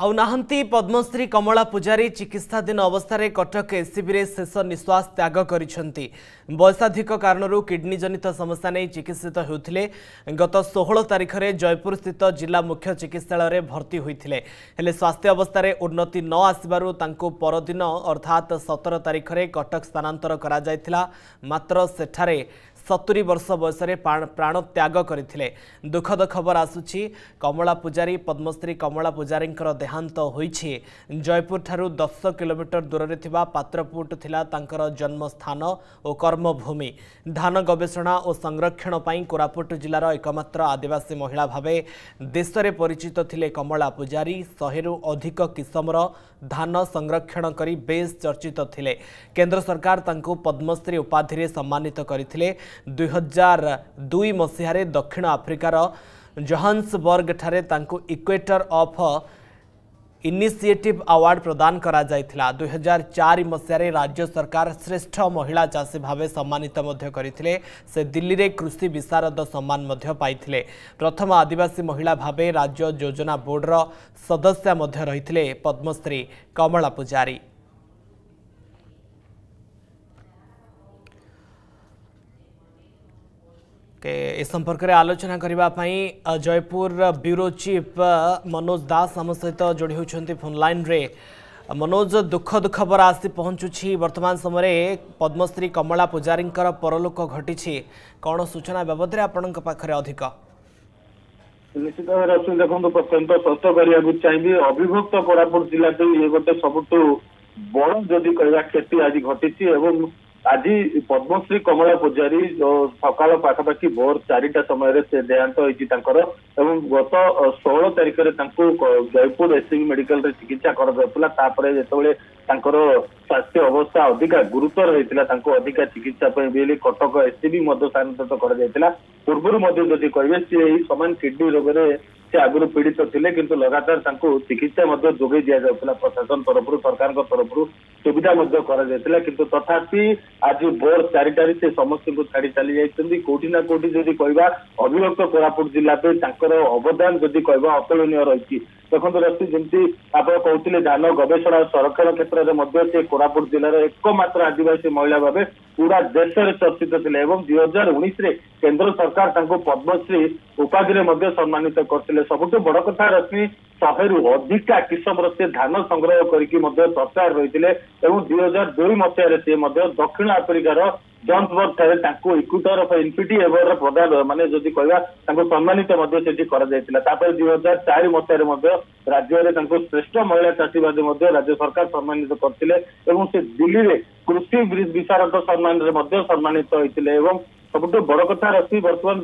ଆଉ ନାହାନ୍ତି ପଦ୍ମଶ୍ରୀ କମଳା ପୂଜାରୀ ଚିକିତ୍ସାଧୀନ ଅବସ୍ଥାରେ କଟକ ଏସ୍ସିବିରେ ଶେଷ ନିଶ୍ୱାସ ତ୍ୟାଗ କରିଛନ୍ତି ବୟସାଧିକ କାରଣରୁ କିଡ଼ନୀ ଜନିତ ସମସ୍ୟା ନେଇ ଚିକିତ୍ସିତ ହେଉଥିଲେ ଗତ ଷୋହଳ ତାରିଖରେ ଜୟପୁରସ୍ଥିତ ଜିଲ୍ଲା ମୁଖ୍ୟ ଚିକିତ୍ସାଳୟରେ ଭର୍ତ୍ତି ହୋଇଥିଲେ ହେଲେ ସ୍ୱାସ୍ଥ୍ୟ ଅବସ୍ଥାରେ ଉନ୍ନତି ନ ଆସିବାରୁ ତାଙ୍କୁ ପରଦିନ ଅର୍ଥାତ୍ ସତର ତାରିଖରେ କଟକ ସ୍ଥାନାନ୍ତର କରାଯାଇଥିଲା ମାତ୍ର ସେଠାରେ ସତୁରୀ ବର୍ଷ ବୟସରେ ପ୍ରାଣତ୍ୟାଗ କରିଥିଲେ ଦୁଃଖଦ ଖବର ଆସୁଛି କମଳା ପୂଜାରୀ ପଦ୍ମଶ୍ରୀ କମଳା ପୂଜାରୀଙ୍କର ଦେହାନ୍ତ ହୋଇଛି ଜୟପୁରଠାରୁ ଦଶ କିଲୋମିଟର ଦୂରରେ ଥିବା ପାତ୍ରପୁଟ ଥିଲା ତାଙ୍କର ଜନ୍ମସ୍ଥାନ ଓ କର୍ମଭୂମି ଧାନ ଗବେଷଣା ଓ ସଂରକ୍ଷଣ ପାଇଁ କୋରାପୁଟ ଜିଲ୍ଲାର ଏକମାତ୍ର ଆଦିବାସୀ ମହିଳା ଭାବେ ଦେଶରେ ପରିଚିତ ଥିଲେ କମଳା ପୂଜାରୀ ଶହେରୁ ଅଧିକ କିସମର ଧାନ ସଂରକ୍ଷଣ କରି ବେଶ୍ ଚର୍ଚ୍ଚିତ ଥିଲେ କେନ୍ଦ୍ର ସରକାର ତାଙ୍କୁ ପଦ୍ମଶ୍ରୀ ଉପାଧିରେ ସମ୍ମାନିତ କରିଥିଲେ ଦୁଇ ହଜାର ଦୁଇ ମସିହାରେ ଦକ୍ଷିଣ ଆଫ୍ରିକାର ଜୋହାନ୍ସବର୍ଗଠାରେ ତାଙ୍କୁ ଇକ୍ୱେଟର ଅଫ୍ ଇନିସିଏଟିଭ୍ ଆୱାର୍ଡ଼ ପ୍ରଦାନ କରାଯାଇଥିଲା ଦୁଇହଜାର ଚାରି ମସିହାରେ ରାଜ୍ୟ ସରକାର ଶ୍ରେଷ୍ଠ ମହିଳା ଚାଷୀ ଭାବେ ସମ୍ମାନିତ ମଧ୍ୟ କରିଥିଲେ ସେ ଦିଲ୍ଲୀରେ କୃଷି ବିଶାରଦ ସମ୍ମାନ ମଧ୍ୟ ପାଇଥିଲେ ପ୍ରଥମ ଆଦିବାସୀ ମହିଳା ଭାବେ ରାଜ୍ୟ ଯୋଜନା ବୋର୍ଡ଼ର ସଦସ୍ୟା ମଧ୍ୟ ରହିଥିଲେ ପଦ୍ମଶ୍ରୀ କମଳା ପୂଜାରୀ કે એ સંપર્કରେ ଆଲୋଚନା କରିବା ପାଇଁ ଜୟପୁର ବ୍ୟୁରୋ ଚିଫ୍ ମନୋଜ ଦାସ ଆମ ସହିତ ଯୋଡ଼ି ହେଉଛନ୍ତି ଫୋନ୍ ଲାଇନ୍ରେ ମନୋଜ ଦୁଃଖଦ ଖବର ଆସି ପହଞ୍ଚୁଛି ବର୍ତ୍ତମାନ ସମୟରେ ପଦ୍ମଶ୍ରୀ କମଳା ପୂଜାରୀଙ୍କର ପରଲୋକ ଘଟିଛି କ'ଣ ସୂଚନା ବାବଦରେ ଆପଣଙ୍କ ପାଖରେ ଅଧିକ ନିଶ୍ଚିତ ଭାବରେ ଅଛନ୍ତି ଦେଖନ୍ତୁ ପ୍ରତ୍ୟନ୍ତ ସତ କରିବାକୁ ଚାହିଁବି ଅବିଭକ୍ତ କୋରାପୁଟ ଜିଲ୍ଲା ପାଇଁ ଇଏ ଗୋଟେ ସବୁଠୁ ବଡ଼ ଯଦି କହିବା କ୍ଷତି ଆଜି ଘଟିଛି ଏବଂ ଆଜି ପଦ୍ମଶ୍ରୀ କମଳା ପୂଜାରୀ ସକାଳ ପାଖାପାଖି ଭୋର ଚାରିଟା ସମୟରେ ସେ ଦେହାନ୍ତ ହୋଇଛି ତାଙ୍କର ଏବଂ ଗତ ଷୋହଳ ତାରିଖରେ ତାଙ୍କୁ ଜୟପୁର ଏସ୍ସିବି ମେଡିକାଲରେ ଚିକିତ୍ସା କରାଯାଉଥିଲା ତାପରେ ଯେତେବେଳେ ତାଙ୍କର ସ୍ୱାସ୍ଥ୍ୟ ଅବସ୍ଥା ଅଧିକା ଗୁରୁତର ହୋଇଥିଲା ତାଙ୍କୁ ଅଧିକା ଚିକିତ୍ସା ପାଇଁ ବୋଲି କଟକ ଏସ୍ସିବି ମଧ୍ୟ ସ୍ଥାନାନ୍ତରିତ କରାଯାଇଥିଲା ପୂର୍ବରୁ ମଧ୍ୟ ଯଦି କହିବେ ସେ ଏହି ସମାନ କିଡନୀ ରୋଗରେ ସେ ଆଗରୁ ପୀଡ଼ିତ ଥିଲେ କିନ୍ତୁ ଲଗାତାର ତାଙ୍କୁ ଚିକିତ୍ସା ମଧ୍ୟ ଯୋଗାଇ ଦିଆଯାଉଥିଲା ପ୍ରଶାସନ ତରଫରୁ ସରକାରଙ୍କ ତରଫରୁ ସୁବିଧା ମଧ୍ୟ କରାଯାଇଥିଲା କିନ୍ତୁ ତଥାପି ଆଜି ଭୋର ଚାରିଟାରେ ସେ ସମସ୍ତଙ୍କୁ ଛାଡ଼ି ଚାଲି ଯାଇଛନ୍ତି କୋଉଠି ନା କୋଉଠି ଯଦି କହିବା ଅବିଭକ୍ତ କୋରାପୁଟ ଜିଲ୍ଲା ପାଇଁ ତାଙ୍କର ଅବଦାନ ଯଦି କହିବା ଅତୁଳନୀୟ ରହିଛି ଦେଖନ୍ତୁ ରଶ୍ମି ଯେମିତି ଆପଣ କହୁଥିଲେ ଧାନ ଗବେଷଣା ସଂରକ୍ଷଣ କ୍ଷେତ୍ରରେ ମଧ୍ୟ ସେ କୋରାପୁଟ ଜିଲ୍ଲାର ଏକମାତ୍ର ଆଦିବାସୀ ମହିଳା ଭାବେ ପୁରା ଦେଶରେ ଚର୍ଚ୍ଚିତ ଥିଲେ ଏବଂ ଦୁଇ ହଜାର ଉଣେଇଶରେ କେନ୍ଦ୍ର ସରକାର ତାଙ୍କୁ ପଦ୍ମଶ୍ରୀ ଉପାଧିରେ ମଧ୍ୟ ସମ୍ମାନିତ କରିଥିଲେ ସବୁଠୁ ବଡ କଥା ରଶ୍ମି ଶହେରୁ ଅଧିକା କିସମର ସେ ଧାନ ସଂଗ୍ରହ କରିକି ମଧ୍ୟ ଚର୍ଚ୍ଚାରେ ରହିଥିଲେ ଏବଂ ଦୁଇ ହଜାର ଦୁଇ ମସିହାରେ ସେ ମଧ୍ୟ ଦକ୍ଷିଣ ଆଫ୍ରିକାର ଜମ୍ପ ବକ୍ସ ଥାଏ ତାଙ୍କୁ ଏକୁଟା ଅଫ୍ ଏନ୍ପିଟି ଏୱାର୍ଡର ପ୍ରଦାନ ମାନେ ଯଦି କହିବା ତାଙ୍କୁ ସମ୍ମାନିତ ମଧ୍ୟ ସେଠି କରାଯାଇଥିଲା ତାପରେ ଦୁଇ ହଜାର ଚାରି ମସିହାରେ ମଧ୍ୟ ରାଜ୍ୟରେ ତାଙ୍କୁ ଶ୍ରେଷ୍ଠ ମହିଳା ଚାଷୀବାଦୀ ମଧ୍ୟ ରାଜ୍ୟ ସରକାର ସମ୍ମାନିତ କରିଥିଲେ ଏବଂ ସେ ଦିଲ୍ଲୀରେ କୃଷି ବିଶାରଦ ସମ୍ମାନରେ ମଧ୍ୟ ସମ୍ମାନିତ ହୋଇଥିଲେ ଏବଂ ସବୁଠୁ ବଡ କଥା ରଖି ବର୍ତ୍ତମାନ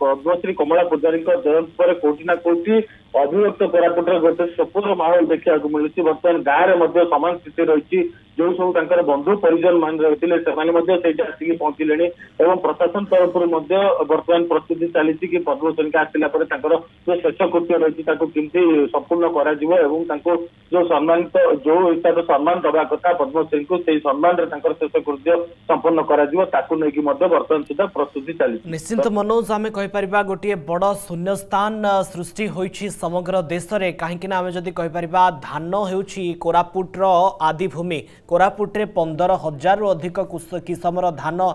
ପଦ୍ମଶ୍ରୀ କମଳା ପୂଜାରୀଙ୍କ ଜୟନ୍ତୀ ପରେ କୋଉଠି ନା କୋଉଠି ଅଭିଭକ୍ତ କୋରାପୁଟରେ ଗୋଟେ ସ୍ୱପ୍ନର ମାହୋଲ ଦେଖିବାକୁ ମିଳୁଛି ବର୍ତ୍ତମାନ ଗାଁରେ ମଧ୍ୟ ସମାନ ସ୍ଥିତି ରହିଛି ଯୋଉ ସବୁ ତାଙ୍କର ବନ୍ଧୁ ପରିଜନ ମାନେ ରହିଥିଲେ ସେମାନେ ମଧ୍ୟ ସେଇଠି ଆସିକି ପହଞ୍ଚିଲେଣି ଏବଂ ପ୍ରଶାସନ ତରଫରୁ ମଧ୍ୟ ବର୍ତ୍ତମାନ ପ୍ରସ୍ତୁତି ଚାଲିଛି କି ପଦ୍ମଶ୍ରୀଙ୍କ ଆସିଲା ପରେ ତାଙ୍କର ଯୋଉ ଶେଷକୃତ୍ୟ ରହିଛି ତାକୁ କେମିତି ସମ୍ପୂର୍ଣ୍ଣ କରାଯିବ ଏବଂ ତାଙ୍କୁ ଯୋଉ ସମ୍ମାନିତ ଯୋଉ ହିସାବରେ ସମ୍ମାନ ଦେବା କଥା ପଦ୍ମଶ୍ରୀଙ୍କୁ ସେଇ ସମ୍ମାନରେ ତାଙ୍କର ଶେଷକୃତ୍ୟ ସମ୍ପୂର୍ଣ୍ଣ କରାଯିବ ତାକୁ ନେଇକି ମଧ୍ୟ ବର୍ତ୍ତମାନ ସୁଦ୍ଧା ପ୍ରସ୍ତୁତି ଚାଲିଛି ନିଶ୍ଚିନ୍ତ ମନୋଜ ଆମେ କହିପାରିବା ଗୋଟିଏ ବଡ଼ ଶୂନ୍ୟସ୍ଥାନ ସୃଷ୍ଟି ହୋଇଛି ସମଗ୍ର ଦେଶରେ କାହିଁକିନା ଆମେ ଯଦି କହିପାରିବା ଧାନ ହେଉଛି କୋରାପୁଟର ଆଦିଭୂମି କୋରାପୁଟରେ ପନ୍ଦର ହଜାରରୁ ଅଧିକ କିସମର ଧାନ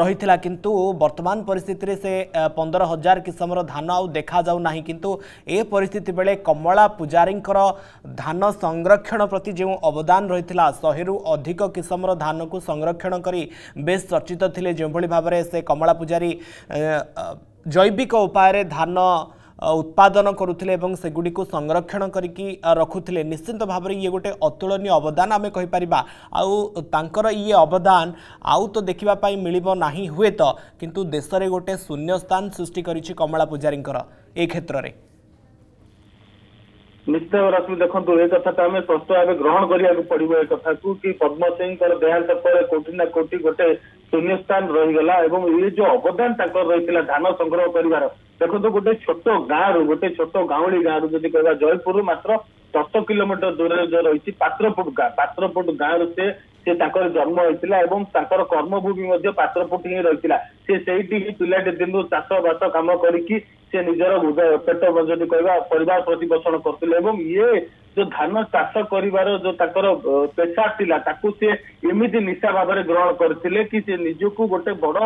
ରହିଥିଲା କିନ୍ତୁ ବର୍ତ୍ତମାନ ପରିସ୍ଥିତିରେ ସେ ପନ୍ଦର ହଜାର କିସମର ଧାନ ଆଉ ଦେଖାଯାଉନାହିଁ କିନ୍ତୁ ଏ ପରିସ୍ଥିତି ବେଳେ କମଳା ପୂଜାରୀଙ୍କର ଧାନ ସଂରକ୍ଷଣ ପ୍ରତି ଯେଉଁ ଅବଦାନ ରହିଥିଲା ଶହେରୁ ଅଧିକ କିସମର ଧାନକୁ ସଂରକ୍ଷଣ କରି ବେଶ୍ ଚର୍ଚ୍ଚିତ ଥିଲେ ଯେଉଁଭଳି ଭାବରେ ସେ କମଳା ପୂଜାରୀ ଜୈବିକ ଉପାୟରେ ଧାନ ଉତ୍ପାଦନ କରୁଥିଲେ ଏବଂ ସେଗୁଡ଼ିକୁ ସଂରକ୍ଷଣ କରିକି ରଖୁଥିଲେ ନିଶ୍ଚିନ୍ତ ଭାବରେ ଇଏ ଗୋଟେ ଅତୁଳନୀୟ ଅବଦାନ ଆମେ କହିପାରିବା ଆଉ ତାଙ୍କର ଇଏ ଅବଦାନ ଆଉ ତ ଦେଖିବା ପାଇଁ ମିଳିବ ନାହିଁ ହୁଏତ କିନ୍ତୁ ଦେଶରେ ଗୋଟେ ଶୂନ୍ୟ ସ୍ଥାନ ସୃଷ୍ଟି କରିଛି କମଳା ପୂଜାରୀଙ୍କର ଏ କ୍ଷେତ୍ରରେ ନିଶ୍ଚୟ ରଶ୍ମି ଦେଖନ୍ତୁ ଏ କଥାଟା ଆମେ ସ୍ପଷ୍ଟ ଭାବେ ଗ୍ରହଣ କରିବାକୁ ପଡିବ ଏ କଥାକୁ କି ପଦ୍ମ ସିଂଙ୍କର ଦେହାନ୍ତ ପରେ କୋଟି ନା କୋଟି ଗୋଟେ ଶୂନ୍ୟସ୍ଥାନ ରହିଗଲା ଏବଂ ଏ ଯୋଉ ଅବଦାନ ତାଙ୍କର ରହିଥିଲା ଧାନ ସଂଗ୍ରହ କରିବାର ଦେଖନ୍ତୁ ଗୋଟେ ଛୋଟ ଗାଁରୁ ଗୋଟେ ଛୋଟ ଗାଉଁଳି ଗାଁରୁ ଯଦି କହିବା ଜୟପୁରରୁ ମାତ୍ର ଦଶ କିଲୋମିଟର ଦୂରରେ ଯୋଉ ରହିଛି ପାତ୍ରପୁଟ ଗାଁ ପାତ୍ରପୁଟ ଗାଁରୁ ସେ ସେ ତାଙ୍କର ଜନ୍ମ ହୋଇଥିଲା ଏବଂ ତାଙ୍କର କର୍ମଭୂମି ମଧ୍ୟ ପାତ୍ର ଫୁଟି ହିଁ ରହିଥିଲା ସେ ସେଇଠି ହିଁ ପିଲାଟି ଦିନରୁ ଚାଷ ବାସ କାମ କରିକି ସେ ନିଜର ପେଟ ଯଦି କହିବା ପରିବାର ପ୍ରତିପୋଷଣ କରୁଥିଲେ ଏବଂ ଇଏ ଯୋଉ ଧାନ ଚାଷ କରିବାର ଯୋଉ ତାଙ୍କର ପେଶା ଥିଲା ତାକୁ ସେ ଏମିତି ନିଶା ଭାବରେ ଗ୍ରହଣ କରିଥିଲେ କି ସେ ନିଜକୁ ଗୋଟେ ବଡ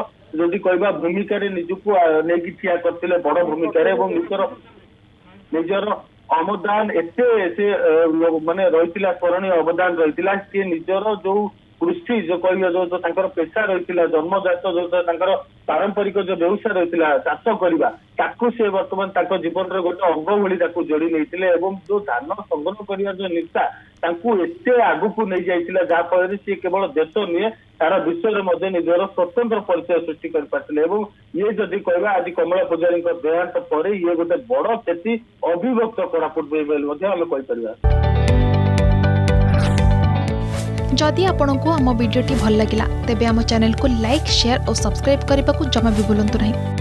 ଯଦି କହିବା ଭୂମିକାରେ ନିଜକୁ ନେଇକି ଠିଆ କରିଥିଲେ ବଡ ଭୂମିକାରେ ଏବଂ ନିଜର ନିଜର ଅବଦାନ ଏତେ ସେ ମାନେ ରହିଥିଲା ସ୍ମରଣୀୟ ଅବଦାନ ରହିଥିଲା ସିଏ ନିଜର ଯୋଉ କୃଷି ଯୋଉ କହିଲେ ଯୋଉ ତାଙ୍କର ପେଶା ରହିଥିଲା ଜନ୍ମଜାତ ଯୋଉ ତାଙ୍କର ପାରମ୍ପରିକ ଯୋଉ ବ୍ୟବସାୟ ରହିଥିଲା ଚାଷ କରିବା ତାକୁ ସେ ବର୍ତ୍ତମାନ ତାଙ୍କ ଜୀବନର ଗୋଟେ ଅଙ୍ଗ ଭଳି ତାକୁ ଯୋଡି ନେଇଥିଲେ ଏବଂ ଯୋଉ ଧାନ ସଂଗ୍ରହ କରିବା ଯୋଉ ନିଶା ତାଙ୍କୁ ଏତେ ଆଗକୁ ନେଇଯାଇଥିଲା ଯାହାଫଳରେ ସିଏ କେବଳ ଦେଶ ନୁହେଁ सारा विश्व में स्वतंत्र परिचय सृष्टि करे जदि कह आज कमला पूजारी देहांत पर ये गोटे बड़ क्षति अभिभक्त कोरापुट आम जदि आपण आम भिडी भल लगा तेब चेल को लाइक सेयार और सब्सक्राइब करने को जमा भी भूलु ना